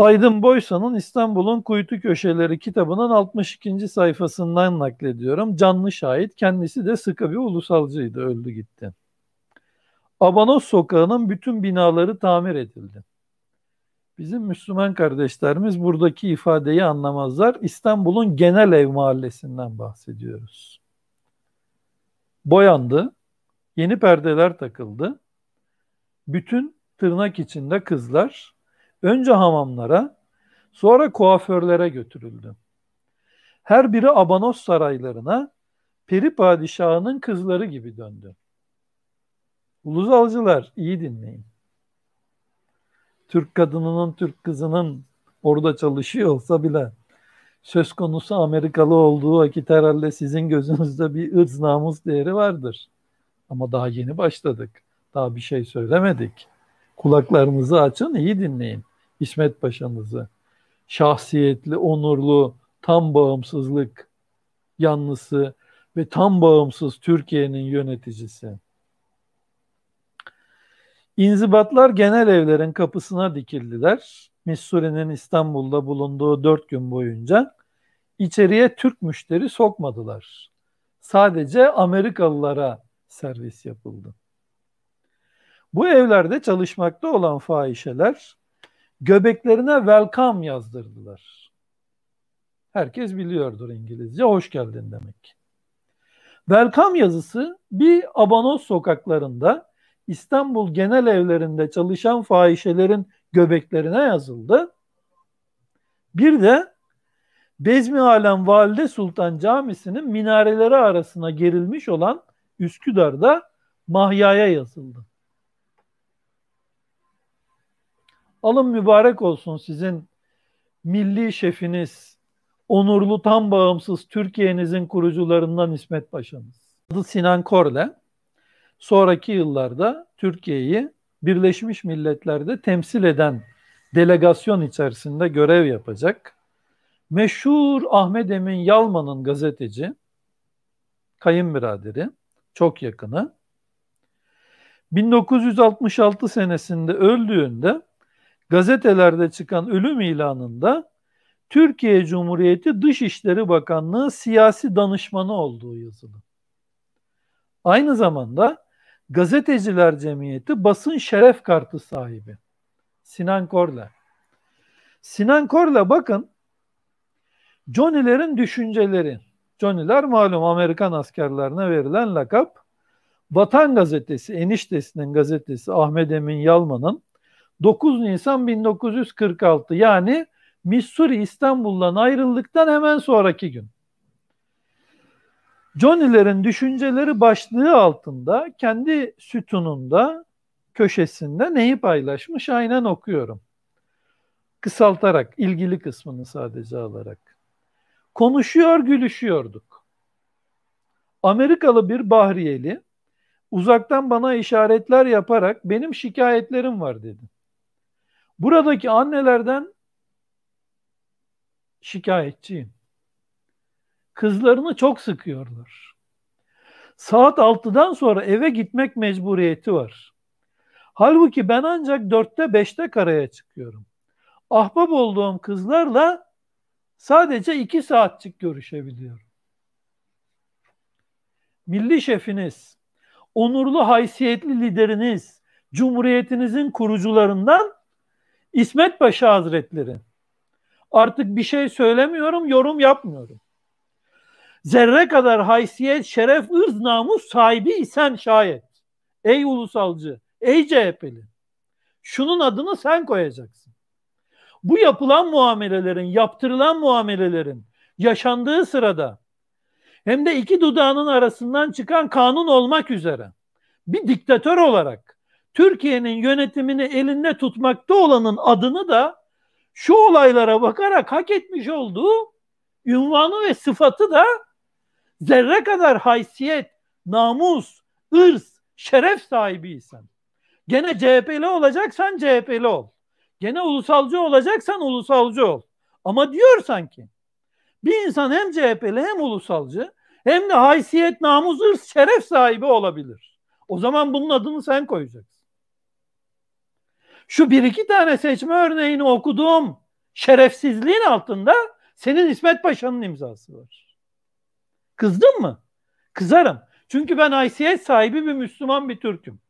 Aydın Boysan'ın İstanbul'un Kuytu Köşeleri kitabının 62. sayfasından naklediyorum. Canlı şahit kendisi de sıkı bir ulusalcıydı öldü gitti. Abanos Sokağı'nın bütün binaları tamir edildi. Bizim Müslüman kardeşlerimiz buradaki ifadeyi anlamazlar. İstanbul'un genel ev mahallesinden bahsediyoruz. Boyandı, yeni perdeler takıldı. Bütün tırnak içinde kızlar Önce hamamlara, sonra kuaförlere götürüldü. Her biri Abanos saraylarına, peri padişahının kızları gibi döndü. Uluzalcılar iyi dinleyin. Türk kadınının, Türk kızının orada çalışıyor olsa bile söz konusu Amerikalı olduğu vakit herhalde sizin gözünüzde bir ırz namus değeri vardır. Ama daha yeni başladık. Daha bir şey söylemedik. Kulaklarınızı açın, iyi dinleyin. İsmet Paşa'mızı. Şahsiyetli, onurlu, tam bağımsızlık yanlısı ve tam bağımsız Türkiye'nin yöneticisi. İnzibatlar genel evlerin kapısına dikildiler. Missouri'nin İstanbul'da bulunduğu dört gün boyunca içeriye Türk müşteri sokmadılar. Sadece Amerikalılara servis yapıldı. Bu evlerde çalışmakta olan fahişeler göbeklerine welcome yazdırdılar. Herkes biliyordur İngilizce hoş geldin demek. Welcome yazısı bir Abanos sokaklarında İstanbul genel evlerinde çalışan fahişelerin göbeklerine yazıldı. Bir de Bezmi Alem Valide Sultan Camisi'nin minareleri arasına gerilmiş olan Üsküdar'da Mahya'ya yazıldı. Alın mübarek olsun sizin milli şefiniz, onurlu tam bağımsız Türkiye'nizin kurucularından İsmet Paşa'nız. Adı Sinan Korle. Sonraki yıllarda Türkiye'yi Birleşmiş Milletler'de temsil eden delegasyon içerisinde görev yapacak. Meşhur Ahmet Emin Yalman'ın gazeteci, kayınbiraderi, çok yakını. 1966 senesinde öldüğünde gazetelerde çıkan ölüm ilanında Türkiye Cumhuriyeti Dışişleri Bakanlığı siyasi danışmanı olduğu yazılı. Aynı zamanda Gazeteciler Cemiyeti basın şeref kartı sahibi Sinan Korla. Sinan Korla bakın Johnny'lerin düşünceleri. Johnny'ler malum Amerikan askerlerine verilen lakap. Vatan gazetesi, eniştesinin gazetesi Ahmet Emin Yalman'ın 9 Nisan 1946 yani Missouri İstanbul'dan ayrıldıktan hemen sonraki gün. Johnny'lerin düşünceleri başlığı altında kendi sütununda köşesinde neyi paylaşmış aynen okuyorum. Kısaltarak ilgili kısmını sadece alarak. Konuşuyor gülüşüyorduk. Amerikalı bir Bahriyeli uzaktan bana işaretler yaparak benim şikayetlerim var dedi. Buradaki annelerden şikayetçiyim. Kızlarını çok sıkıyorlar. Saat 6'dan sonra eve gitmek mecburiyeti var. Halbuki ben ancak 4'te 5'te karaya çıkıyorum. Ahbap olduğum kızlarla sadece 2 saatlik görüşebiliyorum. Milli şefiniz, onurlu haysiyetli lideriniz, cumhuriyetinizin kurucularından İsmet Paşa Hazretleri. Artık bir şey söylemiyorum, yorum yapmıyorum. Zerre kadar haysiyet, şeref, ırz, namus sahibi isen şayet. Ey ulusalcı, ey CHP'li. Şunun adını sen koyacaksın. Bu yapılan muamelelerin, yaptırılan muamelelerin yaşandığı sırada hem de iki dudağının arasından çıkan kanun olmak üzere bir diktatör olarak Türkiye'nin yönetimini elinde tutmakta olanın adını da şu olaylara bakarak hak etmiş olduğu ünvanı ve sıfatı da zerre kadar haysiyet, namus, ırz, şeref sahibiysen. Gene CHP'li olacaksan CHP'li ol. Gene ulusalcı olacaksan ulusalcı ol. Ama diyor sanki bir insan hem CHP'li hem ulusalcı hem de haysiyet, namus, ırz, şeref sahibi olabilir. O zaman bunun adını sen koyacaksın. Şu bir iki tane seçme örneğini okuduğum Şerefsizliğin altında senin İsmet Paşa'nın imzası var. Kızdın mı? Kızarım. Çünkü ben haysiyet sahibi bir Müslüman bir Türk'üm.